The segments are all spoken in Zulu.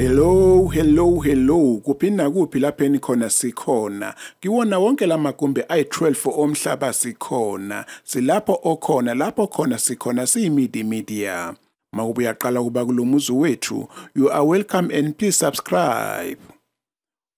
Hello, hello, hello. Kuphi nakuphi lapha enikhona sikhona. Kiwona wonke lamagumbi ay12 omhlaba sikhona. Silapho okhona, lapho khona sikhona siyimidi media. Mawube uyaqala kuba kulomuzi wethu, you are welcome and please subscribe.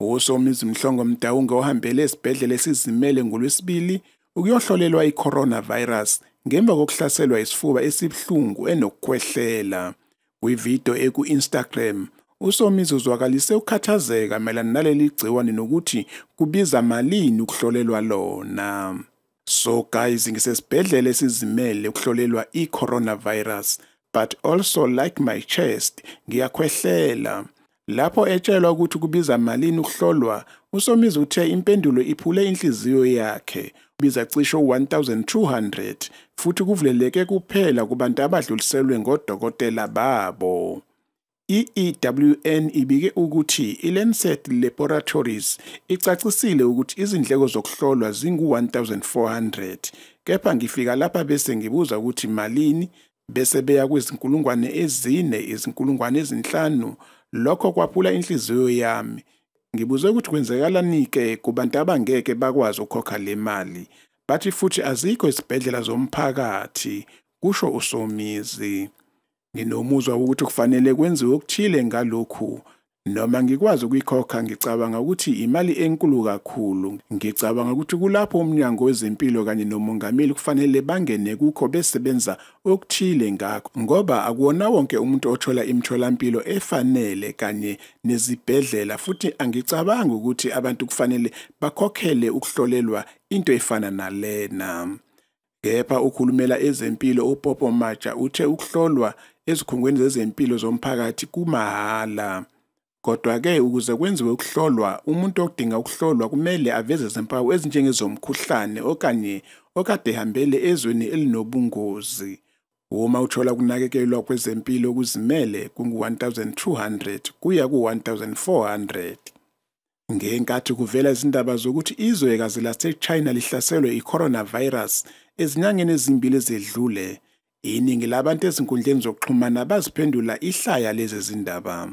Usomizi Mhlongo Mdawunga ohambele esibhedlela esizimele ngolwesibili ukuyohlolelwa i-coronavirus ngemva kokuhlaselwa isifuba esibhlungu enokukhwehlela. Kwividiyo eku-Instagram uSomizi uzwakalise ukukhathazeka mayelana naleli gciwane nokuthi kubiza malini ukuhlolelwa lona. So guys ngisesibhedlela esizimele ukuhlolelwa i-coronavirus but also like my chest ngiyakhwehlela. Lapho etshelwa ukuthi kubiza malini ukuhlolwa, uSomizi uthe impendulo iphule inhliziyo yakhe. Biza cishe u-1200 futhi kuvuleleke kuphela kubantu abadluliselwe ngodokotela babo. i-ewn ibike ukuthi i laboratories icacisile ukuthi izindleko zokuhlolwa zingu-1400 kepha ngifika lapha bese ngibuza ukuthi malini bese beya kwizinkulungwane ezine izinkulungwane ezinhlanu lokho kwaphula inhliziyo yami ngibuze ukuthi kwenzekalani-ke kubantu abangeke bakwazi ukukhokha le mali bathi futhi azikho izibhedlela zomphakathi kusho usomizi Nginomuzwa ukuthi kufanele kwenziwe okuthile ngalokhu. Noma ngikwazi ukuyikhokha ngicabanga ukuthi imali enkulu kakhulu. Ngicabanga ukuthi kulapho umnyango wezempilo kanye nomongameli kufanele bangene kukho besebenza okuthile ngakho ngoba akuwona wonke umuntu othola imitholampilo efanele kanye nezibhedlela futhi angicabangi ukuthi abantu kufanele bakhokhele ukuhlolelwa into efana nalena. kepha ukhulumela ezempilo upopo maja uthe ukuhlolwa ezikhungweni zezempilo zomphakathi kumahhala kodwa-ke ukuze kwenziwe ukuhlolwa umuntu okudinga ukuhlolwa kumele aveze zimpawu ezinjengezomkhuhlane okanye okade hambele ezweni elinobungozi uma uthola ukunakekelwa kwezempilo okuzimele kungu-1200 kuya ku-1400 ngenkathi kuvela izindaba zokuthi izwekazi lasechina lihlaselwe icoronavirus Ezinyangeni ezimbili ezedlule, iningi labantu ezinkundleni zokuxhumana baziphendula ihlaya lezi zindaba.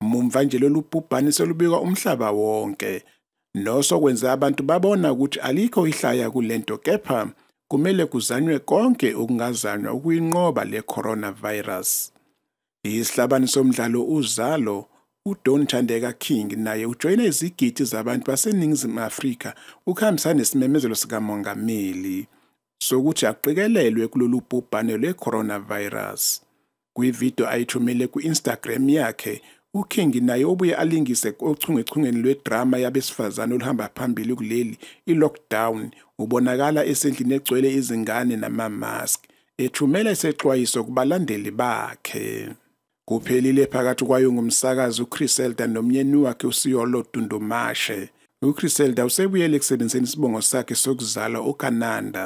Mumva nje lolu bhubhane selubikwa umhlaba wonke, nosokwenza abantu babona ukuthi alikho ihlaya kulento kepha kumele kuzanywe konke okungazanywa ukuyinqoba le coronavirus. Isihlabani somdlalo uzalo uDon Thandeka King naye ujoyine izigidi zabantu baseNingizimu Afrika ukuhambisana nesimemezelo sikamongameli. sokuthi aqikelelwe kulolu bhubhane lwe-coronavirus kwividiyo ayithumele ku-instagram yakhe uking naye obuye alingise ochungechungeni lwedrama yabesifazane oluhamba phambili kuleli i-lockdown ubonakala esendlini egcwele izingane namamaski ethumela isexwayiso kubalandeli bakhe kuphelile phakathi kwayo ngumsakazi uchriselda nomyeni wakhe usiyolo dundumashe uchriselda usebuyele ekusebenziseni isibongo sakhe sokuzalwa ukananda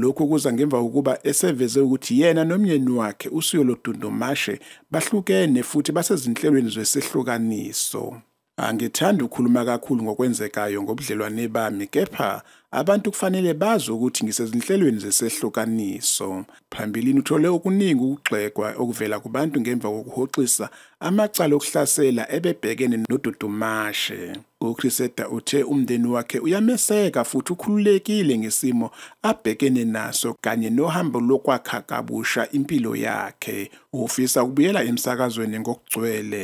Lokhu kuza ngemva kokuba eseveze ukuthi yena nomyeni wakhe uSiyolo Dundumashe bahlukene futhi basezinhlelweni zesihlukaniso. angithandi ukukhuluma kakhulu ngokwenzekayo ngobudlelwane bami kepha abantu kufanele bazi ukuthi ngisezinhlelweni zesehlukaniso phambilini uthole okuningi ukugxekwa okuvela kubantu ngemva kokuhoxisa amacala okuhlasela ebebhekene nodudumashe ukriseda uthe umndeni wakhe uyameseka futhi ukhululekile ngesimo abhekene naso kanye nohambo lokwakha kabusha impilo yakhe ufisa ukubuyela emsakazweni ngokugcwele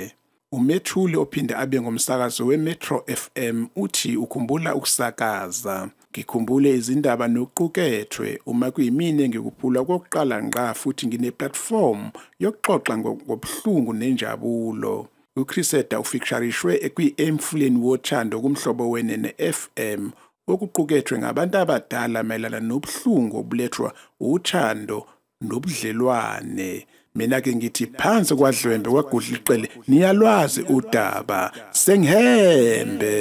umethuli ophinde abe ngomsakazo we-metro fm uthi ukhumbula ukusakaza ngikhumbule izindaba noqukethwe uma kuyimini engikuphula kokuqala ngqa futhi ngine-platform yokuxoxa ngobuhlungu nenjabulo uchris eda ufikisharishwe ekwi-emfuleni wothando kumhlobo wene ne-fm wokuqukethwe ngabantu abadala mayelana nobuhlungu obulethwa uthando nobudlelwane mina ke ngithi phansi kwadlwembe kwagudla iqele niyalwazi udaba sengihembe